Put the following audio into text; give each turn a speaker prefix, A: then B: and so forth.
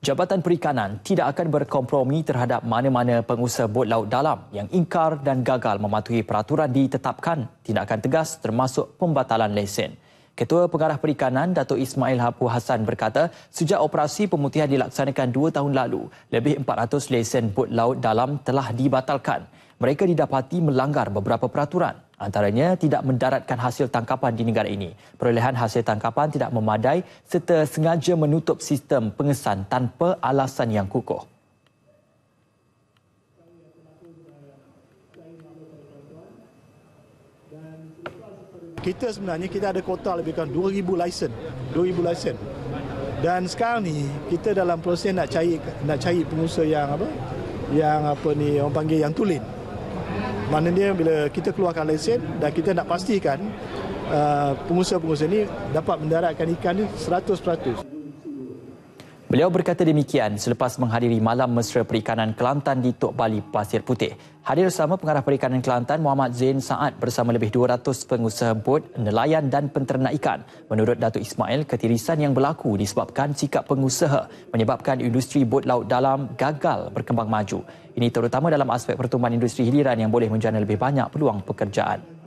A: Jabatan Perikanan tidak akan berkompromi terhadap mana-mana pengusaha bot laut dalam yang ingkar dan gagal mematuhi peraturan ditetapkan tindakan tegas termasuk pembatalan lesen. Ketua Pengarah Perikanan Datuk Ismail Hapu Hassan berkata, sejak operasi pemutihan dilaksanakan dua tahun lalu, lebih 400 lesen bot laut dalam telah dibatalkan. Mereka didapati melanggar beberapa peraturan. Antaranya tidak mendaratkan hasil tangkapan di negara ini. Perolehan hasil tangkapan tidak memadai serta sengaja menutup sistem pengesan tanpa alasan yang kukuh.
B: Kita sebenarnya kita ada kota lebih kurang 2000 lesen, 2000 lesen. Dan sekarang ni kita dalam proses nak cari nak cari pengusaha yang apa yang apa ni orang panggil yang tulen. Maknanya bila kita keluarkan lesen dan kita nak pastikan uh, pengusaha-pengusaha ini dapat mendaratkan ikan ini 100%. Beliau berkata
A: demikian selepas menghadiri Malam Mesra Perikanan Kelantan di Tok Bali Pasir Putih. Hadir bersama Pengarah Perikanan Kelantan Muhammad Zain Saad bersama lebih 200 pengusaha bot, nelayan dan penternak ikan. Menurut Datuk Ismail, ketirisan yang berlaku disebabkan sikap pengusaha menyebabkan industri bot laut dalam gagal berkembang maju. Ini terutama dalam aspek pertumbuhan industri hiliran yang boleh menjana lebih banyak peluang pekerjaan.